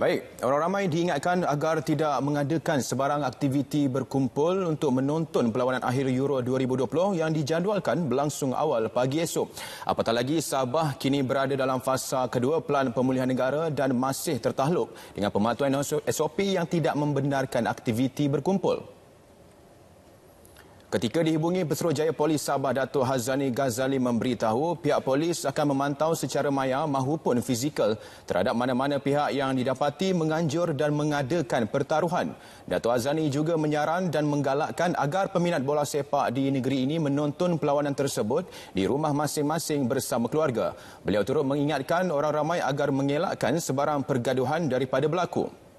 Baik, orang ramai diingatkan agar tidak mengadakan sebarang aktiviti berkumpul untuk menonton perlawanan akhir Euro 2020 yang dijadualkan berlangsung awal pagi esok. Apatah lagi Sabah kini berada dalam fasa kedua pelan pemulihan negara dan masih tertahluk dengan pematuhan SOP yang tidak membenarkan aktiviti berkumpul. Ketika dihubungi Pesuruh Jaya Polis Sabah Datuk Hazani Ghazali memberitahu pihak polis akan memantau secara maya mahupun fizikal terhadap mana-mana pihak yang didapati menganjur dan mengadakan pertaruhan. Datuk Hazani juga menyaran dan menggalakkan agar peminat bola sepak di negeri ini menonton perlawanan tersebut di rumah masing-masing bersama keluarga. Beliau turut mengingatkan orang ramai agar mengelakkan sebarang pergaduhan daripada berlaku.